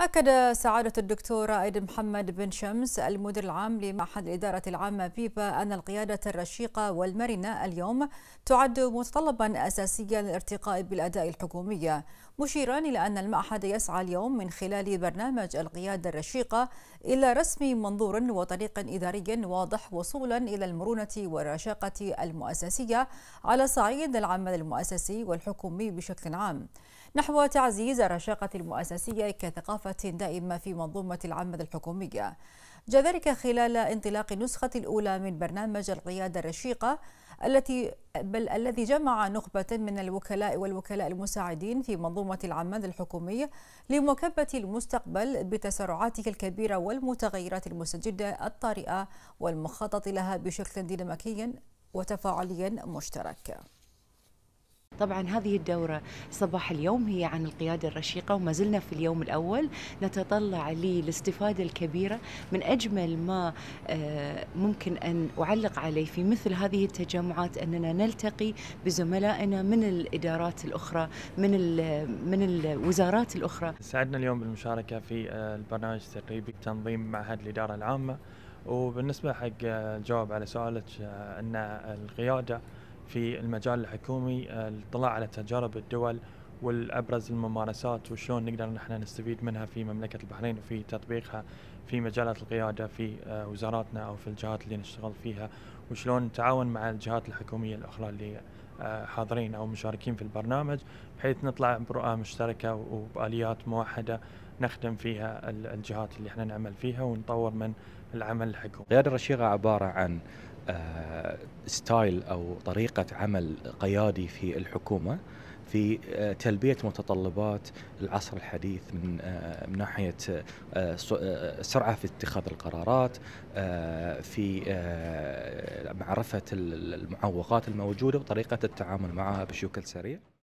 أكد سعادة الدكتور رائد محمد بن شمس المدير العام لمعهد الإدارة العامة فيفا أن القيادة الرشيقة والمرنة اليوم تعد متطلبا أساسيا للارتقاء بالأداء الحكومي مشيرا إلى أن المعهد يسعى اليوم من خلال برنامج القيادة الرشيقة إلى رسم منظور وطريق إداري واضح وصولا إلى المرونة والرشاقة المؤسسية على صعيد العمل المؤسسي والحكومي بشكل عام نحو تعزيز الرشاقة المؤسسية كثقافة دائمة في منظومة العمل الحكومية جاء ذلك خلال انطلاق النسخة الأولى من برنامج القيادة الرشيقة التي بل الذي جمع نخبة من الوكلاء والوكلاء المساعدين في منظومة العمل الحكومي لمواكبة المستقبل بتسارعاته الكبيرة والمتغيرات المستجدة الطارئة والمخطط لها بشكل ديناميكي وتفاعلي مشترك طبعا هذه الدورة صباح اليوم هي عن القيادة الرشيقة وما زلنا في اليوم الأول نتطلع للاستفادة الكبيرة من أجمل ما آه، ممكن أن أعلق عليه في مثل هذه التجمعات أننا نلتقي بزملائنا من الإدارات الأخرى من من الوزارات الأخرى سعدنا اليوم بالمشاركة في آه، البرنامج التدريبي تنظيم معهد الإدارة العامة وبالنسبة حق آه، الجواب على سؤالك أن القيادة في المجال الحكومي آه، الاطلاع على تجارب الدول والابرز الممارسات وشلون نقدر نحن نستفيد منها في مملكه البحرين وفي تطبيقها في مجالات القياده في آه، وزاراتنا او في الجهات اللي نشتغل فيها وشلون نتعاون مع الجهات الحكوميه الاخرى اللي آه، حاضرين او مشاركين في البرنامج بحيث نطلع برؤى مشتركه وباليات موحده نخدم فيها الجهات اللي احنا نعمل فيها ونطور من العمل الحكومي. القياده الرشيقه عباره عن آه، ستايل او طريقه عمل قيادي في الحكومه في آه، تلبيه متطلبات العصر الحديث من آه، من ناحيه سرعه في اتخاذ القرارات في معرفه المعوقات الموجوده وطريقه التعامل معها بشكل سريع